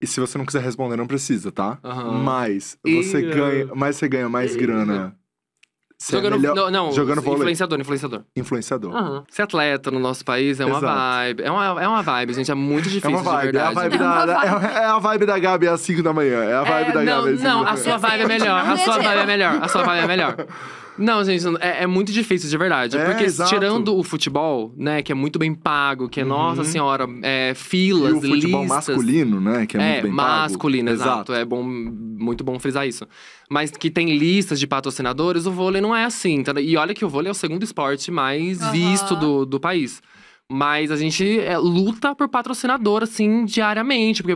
E se você não quiser responder, não precisa, tá? Uhum. Mas você e... ganha. Mas você ganha mais e... grana. Você é jogando, é melhor... não, não, jogando vôlei. Influenciador, influenciador. Influenciador. Uhum. Ser é atleta no nosso país é uma Exato. vibe. É uma, é uma vibe, gente. É muito difícil, é uma vibe, de verdade. É a vibe, é da, da, é, a vibe da Gabi às 5 da manhã. É a vibe é, da não, Gabi. Não, não, a sua vibe é melhor. A sua vibe é melhor. A sua vibe é melhor. Não, gente, é, é muito difícil, de verdade. É, porque exato. tirando o futebol, né, que é muito bem pago, que é, uhum. nossa senhora, é, filas, listas... E o futebol masculino, né, que é, é muito bem masculino, pago. masculino, exato. É bom, muito bom frisar isso. Mas que tem listas de patrocinadores, o vôlei não é assim. Tá? E olha que o vôlei é o segundo esporte mais uhum. visto do, do país. Mas a gente é, luta por patrocinador, assim, diariamente. Porque